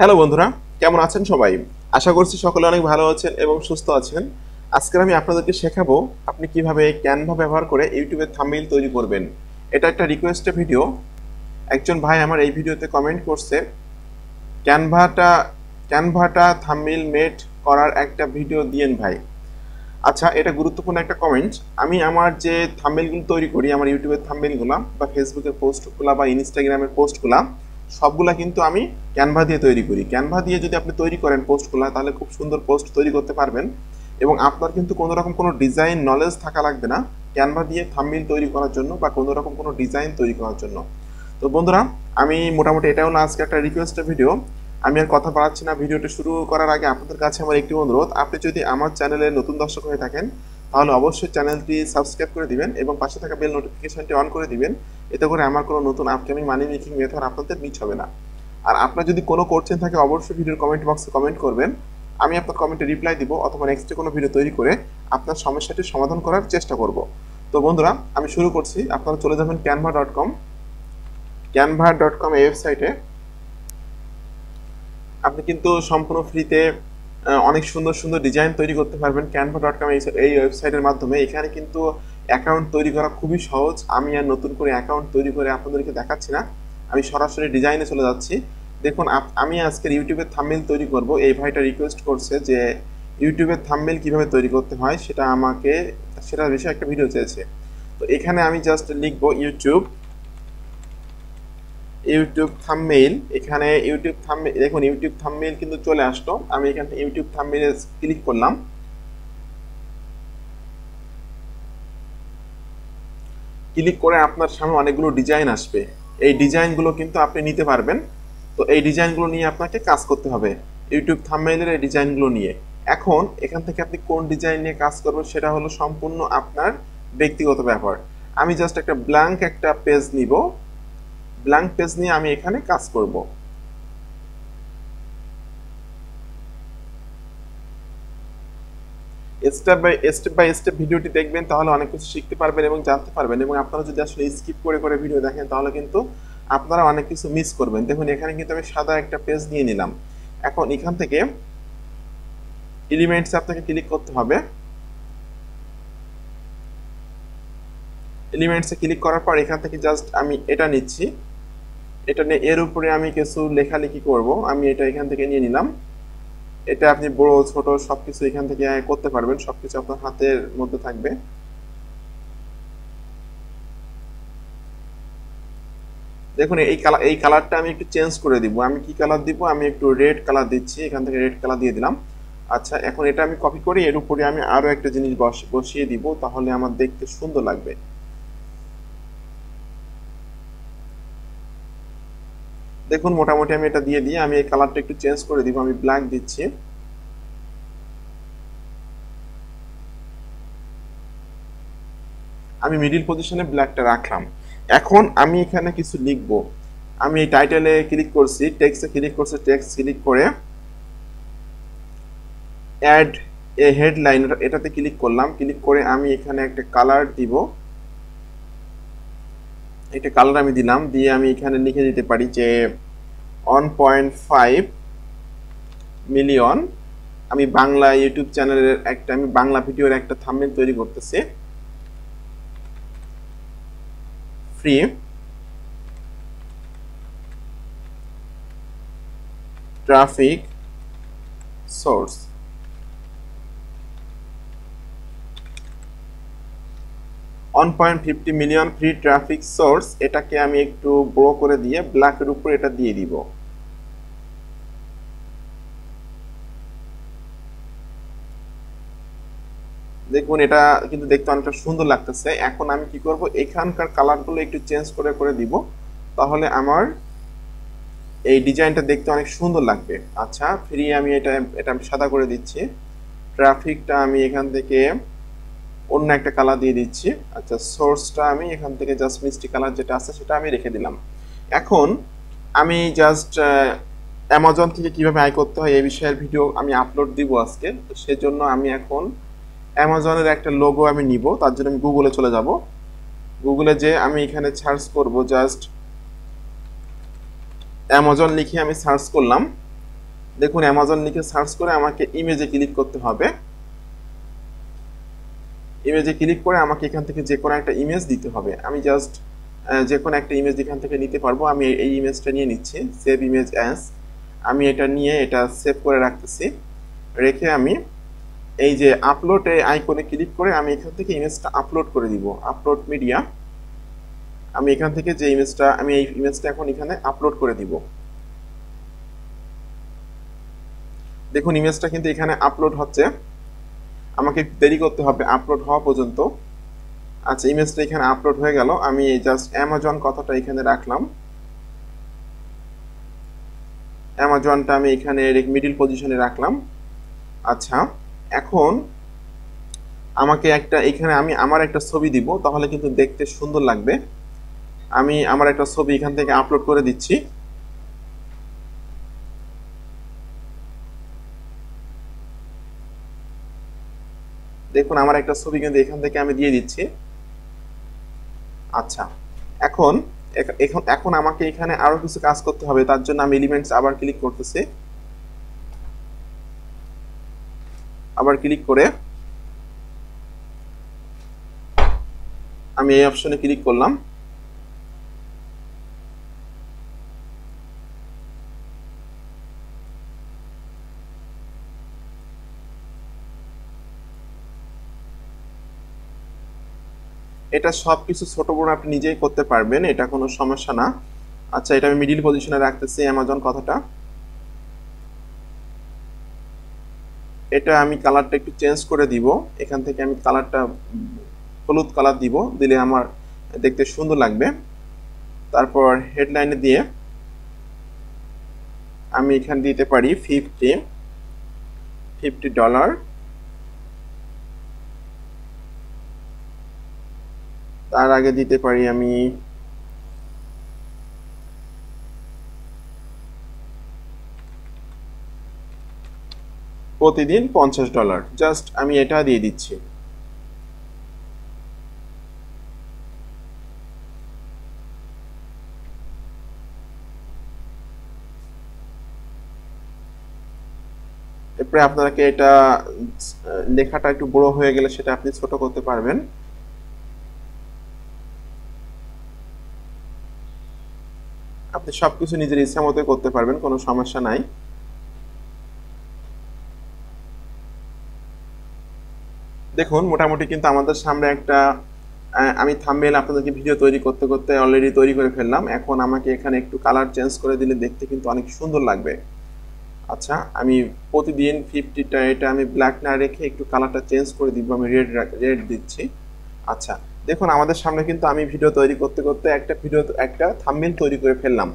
hello বন্ধুরা কেমন আছেন সবাই আশা করছি সকলে অনেক ভালো আছেন এবং সুস্থ আছেন আজকে আমি আপনাদেরকে শেখাবো আপনি কিভাবে ক্যানভা ব্যবহার করে ইউটিউবে থাম্বিল তৈরি করবেন এটা একটা রিকোয়েস্টে ভিডিও একজন ভাই আমার এই ভিডিওতে কমেন্ট করছে ক্যানভাটা ক্যানভাটা থাম্বনেইল মেট করার একটা ভিডিও দিয়েন ভাই আচ্ছা এটা গুরুত্বপূর্ণ একটা কমেন্ট আমি আমার যে থাম্বনেইলগুলো তৈরি করি আমার ইউটিউবের থাম্বনেইলগুলো বা ফেসবুকের পোস্টগুলো বা ইনস্টাগ্রামের পোস্টগুলো সবগুলা কিন্তু আমি ক্যানভা দিয়ে তৈরি করি ক্যানভা দিয়ে যদি আপনি তৈরি করেন পোস্টগুলা তাহলে খুব সুন্দর পোস্ট তৈরি করতে পারবেন এবং আপনার কিন্তু কোনো রকম কোনো ডিজাইন নলেজ থাকা লাগবে না ক্যানভা দিয়ে থামমিল তৈরি করার জন্য বা কোনো রকম কোনো ডিজাইন তৈরি করার জন্য তো বন্ধুরা আমি মোটামুটি এটা হলো আজকে একটা রিকোয়েস্টের ভিডিও আমি আর কথা বাড়াচ্ছি না ভিডিওটি শুরু করার আগে আপনাদের কাছে আমার একটি অনুরোধ আপনি যদি আমার চ্যানেলে নতুন দর্শক হয়ে থাকেন তাহলে অবশ্যই চ্যানেলটি সাবস্ক্রাইব করে দিবেন এবং পাশে থাকা বেল নোটিফিকেশনটি অন করে দিবেন এতে করে আমার কোনো নতুন আপকামিং মানি মেকিং মেথড আপনাদের মিস হবে না আর আপনার যদি কোনো কোশ্চেন থাকে অবশ্যই ভিডিওর কমেন্ট বক্সে কমেন্ট করবেন আমি আপনার কমেন্টে রিপ্লাই দিব অথবা নেক্সটে কোনো ভিডিও তৈরি করে আপনার সমস্যাটির সমাধান করার চেষ্টা করব তো বন্ধুরা আমি শুরু করছি আপনারা চলে যাবেন Canva dot com Canva dot com এই ওয়েবসাইটে আপনি কিন্তু সম্পূর্ণ ফ্রিতে অনেক সুন্দর সুন্দর ডিজাইন তৈরি করতে পারবেন ক্যানভা ডট কম এই ওয়েবসাইটের মাধ্যমে এখানে কিন্তু অ্যাকাউন্ট তৈরি করা খুবই সহজ আমি আর নতুন করে অ্যাকাউন্ট তৈরি করে আপনাদেরকে দেখাচ্ছি না আমি সরাসরি ডিজাইনে চলে যাচ্ছি দেখুন আমি আজকের ইউটিউবের থাম্বেল তৈরি করব এই ভাইটা রিকোয়েস্ট করছে যে ইউটিউবের থাম্বেল কিভাবে তৈরি করতে হয় সেটা আমাকে সেটার বিষয়ে একটা ভিডিও চেয়েছে তো এখানে আমি জাস্ট লিখব ইউটিউব ইউটিউব থাম্বেল এখানে ইউটিউব থাম্বেল দেখুন ইউটিউব থাম্বেল কিন্তু চলে আসলো আমি এখানে ইউটিউব থাম্বেলে ক্লিক করলাম ক্লিক করে আপনার সামনে অনেকগুলো ডিজাইন আসবে এই ডিজাইনগুলো কিন্তু আপনি নিতে পারবেন তো এই ডিজাইনগুলো নিয়ে আপনাকে কাজ করতে হবে ইউটিউব থাম্বনেইলের এই ডিজাইনগুলো নিয়ে এখন এখান থেকে আপনি কোন ডিজাইন নিয়ে কাজ করবেন সেটা হলো সম্পূর্ণ আপনার ব্যক্তিগত ব্যাপার আমি জাস্ট একটা ব্ল্যাঙ্ক একটা পেজ নিব ব্ল্যাঙ্ক পেজ নিয়ে আমি এখানে কাজ করব step by step by step ভিডিওটি দেখবেন তাহলে অনেক কিছু শিখতে পারবেন এবং জানতে পারবেন এবং আপনারা যদি আসলে স্কিপ করে করে ভিডিও দেখেন তাহলে কিন্তু আপনারা অনেক কিছু মিস করবেন দেখুন এখানে কিন্তু আমি সাদা একটা পেজ নিয়ে নিলাম এখন এখান থেকে এলিমেন্টস আপনাকে ক্লিক করতে হবে এলিমেন্টসে ক্লিক করার পর এখান থেকে জাস্ট আমি এটা নিচ্ছি এটা নিয়ে এর উপরে আমি কিছু লেখালেখি করব আমি এটা এখান থেকে নিয়ে নিলাম এটা আপনি বড় ছোট সবকিছু এখান থেকে করতে পারবেন সবকিছু আপনার হাতের মধ্যে থাকবে দেখুন এই কালার এই কালারটা আমি একটু চেঞ্জ করে দিব আমি কি কালার দিব আমি একটু রেড কালার দিচ্ছি এখান থেকে রেড কালার দিয়ে দিলাম আচ্ছা এখন এটা আমি কপি করি এর উপরে আমি আরও একটা জিনিস বসিয়ে দিব তাহলে আমার দেখতে সুন্দর লাগবে দেখুন মোটামুটি আমি এটা দিয়ে দিয়ে আমি এই কালারটা একটু চেঞ্জ করে দিব আমি ব্ল্যাক দিচ্ছি আমি মিডিল পজিশনে ব্ল্যাকটা রাখলাম এখন আমি এখানে কিছু লিখব আমি এই টাইটেলে ক্লিক করছি টেক্সটে ক্লিক করছি টেক্সট ক্লিক করে অ্যাড এ হেডলাইন এটাতে ক্লিক করলাম ক্লিক করে আমি এখানে একটা কালার দিব একটা কালার আমি দিলাম দিয়ে আমি এখানে লিখে দিতে পারি যে ওয়ান পয়েন্ট ফাইভ মিলিয়ন আমি বাংলা ইউটিউব চ্যানেলের একটা আমি বাংলা ভিডিওর একটা থাম্বনেল তৈরি করতেছি free traffic source one point fifty million free traffic source এটাকে আমি একটু বড় করে দিয়ে ব্ল্যাকের উপর এটা দিয়ে দিব দেখুন এটা কিন্তু দেখতে অনেকটা সুন্দর লাগতেছে এখন আমি কি করব এখানকার কালারগুলো একটু চেঞ্জ করে করে দিব তাহলে আমার এই ডিজাইনটা দেখতে অনেক সুন্দর লাগবে আচ্ছা ফ্রি আমি এটা এটা আমি সাদা করে দিচ্ছি ট্রাফিকটা আমি এখান থেকে অন্য একটা কালার দিয়ে দিচ্ছি আচ্ছা সোর্সটা আমি এখান থেকে জাস্ট মিষ্টি কালার যেটা আছে সেটা আমি রেখে দিলাম এখন আমি জাস্ট অ্যামাজন থেকে কিভাবে আয় করতে হয় এই বিষয়ের ভিডিও আমি আপলোড দিব আজকে সেজন্য আমি এখন অ্যামাজনের একটা লোগো আমি নিব তার জন্য আমি গুগলে চলে যাব গুগলে যে আমি এখানে সার্চ করব জাস্ট অ্যামাজন লিখে আমি সার্চ করলাম দেখুন অ্যামাজন লিখে সার্চ করে আমাকে ইমেজে ক্লিক করতে হবে ইমেজে ক্লিক করে আমাকে এখান থেকে যে কোনো একটা ইমেজ দিতে হবে আমি জাস্ট যে কোনো একটা ইমেজ এখান থেকে নিতে পারবো আমি এই ইমেজটা নিয়ে নিচ্ছি সেভ ইমেজ অ্যাস আমি এটা নিয়ে এটা সেভ করে রাখতেছি রেখে আমি এই যে আপলোড এই আইকনে ক্লিক করে আমি এখান থেকে ইমেজটা আপলোড করে দিব আপলোড মিডিয়া আমি এখান থেকে যে ইমেজটা আমি এই ইমেজটা এখন এখানে আপলোড করে দিব দেখুন ইমেজটা কিন্তু এখানে আপলোড হচ্ছে আমাকে দেরি করতে হবে আপলোড হওয়া পর্যন্ত আচ্ছা ইমেজটা এখানে আপলোড হয়ে গেল আমি জাস্ট অ্যামাজন কথাটা এখানে রাখলাম অ্যামাজনটা আমি এখানে মিডিল পজিশনে রাখলাম আচ্ছা এখন আমাকে একটা এখানে আমি আমার একটা ছবি দিব তাহলে কিন্তু দেখতে সুন্দর লাগবে আমি আমার একটা ছবি এখান থেকে আপলোড করে দিচ্ছি দেখুন আমার একটা ছবি কিন্তু এখান থেকে আমি দিয়ে দিচ্ছি আচ্ছা এখন এখন এখন আমাকে এখানে আরো কিছু কাজ করতে হবে তার জন্য আমি এলিমেন্টস আবার ক্লিক করতেছি আবার ক্লিক করে আমি এই অপশনে ক্লিক করলাম এটা সব কিছু ছোট বড় আপনি নিজেই করতে পারবেন এটা কোনো সমস্যা না আচ্ছা এটা আমি মিডিল পজিশনে রাখতেছি অ্যামাজন কথাটা এটা আমি কালারটা একটু চেঞ্জ করে দিব এখান থেকে আমি কালারটা হলুদ কালার দিব দিলে আমার দেখতে সুন্দর লাগবে তারপর হেডলাইনে দিয়ে আমি এখানে দিতে পারি ফিফটি ফিফটি ডলার তার আগে দিতে পারি আমি প্রতিদিন পঞ্চাশ ডলার জাস্ট আমি এটা দিয়ে দিচ্ছি এরপরে আপনাকে এটা লেখাটা একটু বড় হয়ে গেলে সেটা আপনি ছোট করতে পারবেন আপনি সবকিছু নিজের ইচ্ছা মতো করতে পারবেন কোনো সমস্যা নাই দেখুন মোটামুটি কিন্তু আমাদের সামনে একটা আমি থামবেল আপনাদেরকে ভিডিও তৈরি করতে করতে অলরেডি তৈরি করে ফেললাম এখন আমাকে এখানে একটু কালার চেঞ্জ করে দিলে দেখতে কিন্তু অনেক সুন্দর লাগবে আচ্ছা আমি প্রতিদিন ফিফটিটা এটা আমি ব্ল্যাক না রেখে একটু কালারটা চেঞ্জ করে দিব আমি রেড রেড দিচ্ছি আচ্ছা দেখুন আমাদের সামনে কিন্তু আমি ভিডিও তৈরি করতে করতে একটা ভিডিও একটা থাম্বনেল তৈরি করে ফেললাম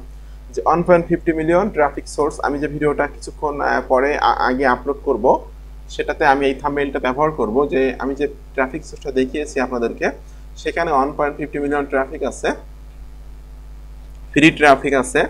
যে one point fifty million traffic source আমি যে ভিডিওটা কিছুক্ষণ পরে আগে আপলোড করব সেটাতে আমি এই থাম্বনেলটা ব্যবহার করব যে আমি যে ট্রাফিক সোর্সটা দেখিয়েছি আপনাদেরকে সেখানে one point fifty million traffic আছে ফ্রি ট্রাফিক আছে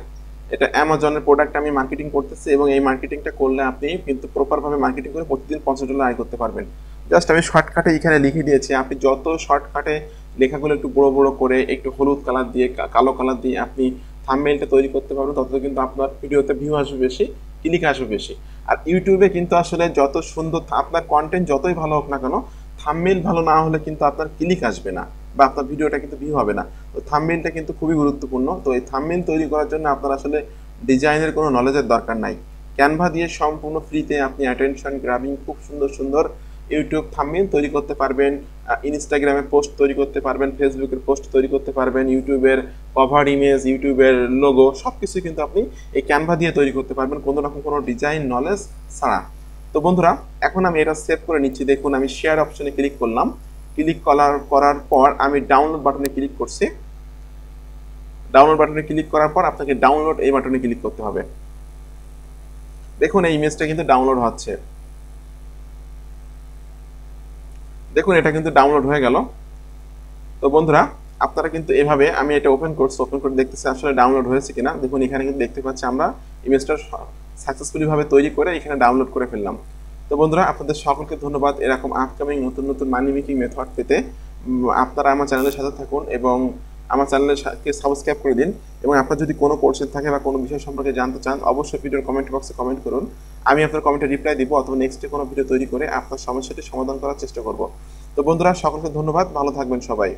এটা অ্যামাজনের প্রোডাক্ট আমি মার্কেটিং করতেছি এবং এই মার্কেটিংটা করলে আপনি কিন্তু প্রপারভাবে মার্কেটিং করে প্রতিদিন পঞ্চাশ ডলার আয় করতে পারবেন জাস্ট আমি শর্টকাটে এখানে লিখে দিয়েছি আপনি যত শর্টকাটে লেখাগুলো একটু বড় বড় করে একটু হলুদ কালার দিয়ে কালো কালার দিয়ে আপনি থামমেলটা তৈরি করতে পারবেন তত কিন্তু আপনার ভিডিওতে ভিউ আসবে বেশি ক্লিক আসবে বেশি আর ইউটিউবে কিন্তু আসলে যত সুন্দর আপনার কন্টেন্ট যতই ভালো হোক না কেন থামমেল ভালো না হলে কিন্তু আপনার ক্লিক আসবে না বা আপনার ভিডিওটা কিন্তু ভিউ হবে না তো থামমেলটা কিন্তু খুবই গুরুত্বপূর্ণ তো এই থামমেল তৈরি করার জন্য আপনার আসলে ডিজাইনের কোনো নলেজের দরকার নাই ক্যানভা দিয়ে সম্পূর্ণ ফ্রিতে আপনি অ্যাটেনশন গ্রাবিং খুব সুন্দর সুন্দর ইউটিউব থামমিন তৈরি করতে পারবেন ইনস্টাগ্রামে পোস্ট তৈরি করতে পারবেন ফেসবুকের পোস্ট তৈরি করতে পারবেন ইউটিউবের কভার ইমেজ ইউটিউবের লোগো সব কিছু কিন্তু আপনি এই ক্যানভা দিয়ে তৈরি করতে পারবেন কোনো রকম কোনো ডিজাইন নলেজ ছাড়া তো বন্ধুরা এখন আমি এটা সেভ করে নিচ্ছি দেখুন আমি শেয়ার অপশনে ক্লিক করলাম ক্লিক করার করার পর আমি ডাউনলোড বাটনে ক্লিক করছি ডাউনলোড বাটনে ক্লিক করার পর আপনাকে ডাউনলোড এই বাটনে ক্লিক করতে হবে দেখুন এই ইমেজটা কিন্তু ডাউনলোড হচ্ছে দেখুন এটা কিন্তু ডাউনলোড হয়ে গেল তো বন্ধুরা আপনারা কিন্তু এভাবে আমি এটা ওপেন করছি ওপেন করে দেখতেছি আসলে ডাউনলোড হয়েছে কিনা দেখুন এখানে কিন্তু দেখতে পাচ্ছি আমরা ইমেজটা সাকসেসফুলিভাবে তৈরি করে এখানে ডাউনলোড করে ফেললাম তো বন্ধুরা আপনাদের সকলকে ধন্যবাদ এরকম আপকামিং নতুন নতুন মানি মেকিং মেথড পেতে আপনারা আমার চ্যানেলের সাথে থাকুন এবং আমার চ্যানেলকে সাবস্ক্রাইব করে দিন এবং আপনার যদি কোনো কোর্সের থাকে বা কোনো বিষয় সম্পর্কে জানতে চান অবশ্যই ভিডিওর কমেন্ট বক্সে কমেন্ট করুন আমি আপনার কমেন্টে রিপ্লাই দিব অথবা নেক্সটে কোনো ভিডিও তৈরি করে আপনার সমস্যাটি সমাধান করার চেষ্টা করব তো বন্ধুরা সকলকে ধন্যবাদ ভালো থাকবেন সবাই